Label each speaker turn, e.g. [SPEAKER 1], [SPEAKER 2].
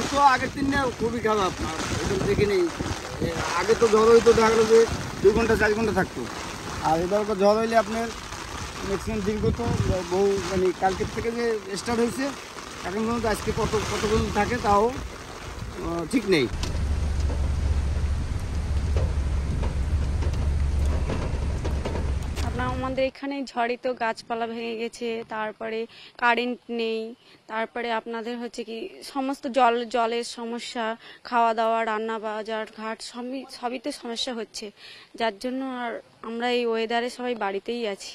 [SPEAKER 1] অবশ্য আগের দিন খুবই খারাপ আপনার এখান নেই আগে তো জ্বর হইতো দেখা গেলো যে দুই ঘন্টা চার ঘন্টা থাকতো আর এবার ঝড় হইলে আপনার ম্যাক্সিমাম দিন তো বহু মানে কালকের থেকে যে স্টার্ট হয়েছে এখন পর্যন্ত আজকে কত কত থাকে তাও ঠিক নেই
[SPEAKER 2] আমাদের এখানে ঝড়ে তো গাছপালা ভেঙে গেছে তারপরে কারেন্ট নেই তারপরে আপনাদের হচ্ছে কি সমস্ত জল জলের সমস্যা খাওয়া দাওয়া রান্না বাজার ঘাট সবই সবই তো সমস্যা হচ্ছে যার জন্য আর আমরা এই ওয়েদারে সবাই বাড়িতেই আছি